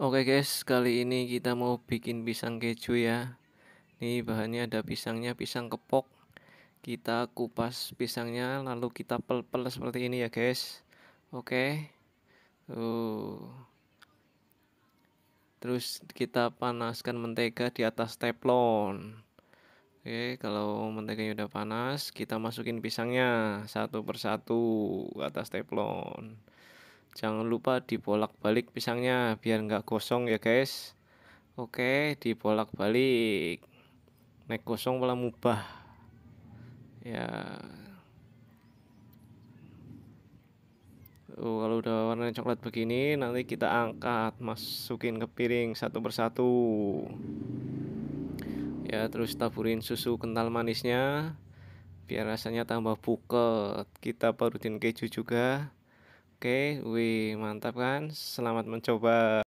Oke guys, kali ini kita mau bikin pisang keju ya. Ini bahannya ada pisangnya, pisang kepok. Kita kupas pisangnya lalu kita pel-pel seperti ini ya guys. Oke. uh. Terus kita panaskan mentega di atas teflon. Oke, kalau menteganya udah panas, kita masukin pisangnya satu persatu ke atas teflon jangan lupa dibolak balik pisangnya biar nggak gosong ya guys oke dibolak balik naik kosong, malah mubah ya Oh, kalau udah warna coklat begini nanti kita angkat masukin ke piring satu persatu ya terus taburin susu kental manisnya biar rasanya tambah buket kita parutin keju juga Oke, wih mantap kan? Selamat mencoba.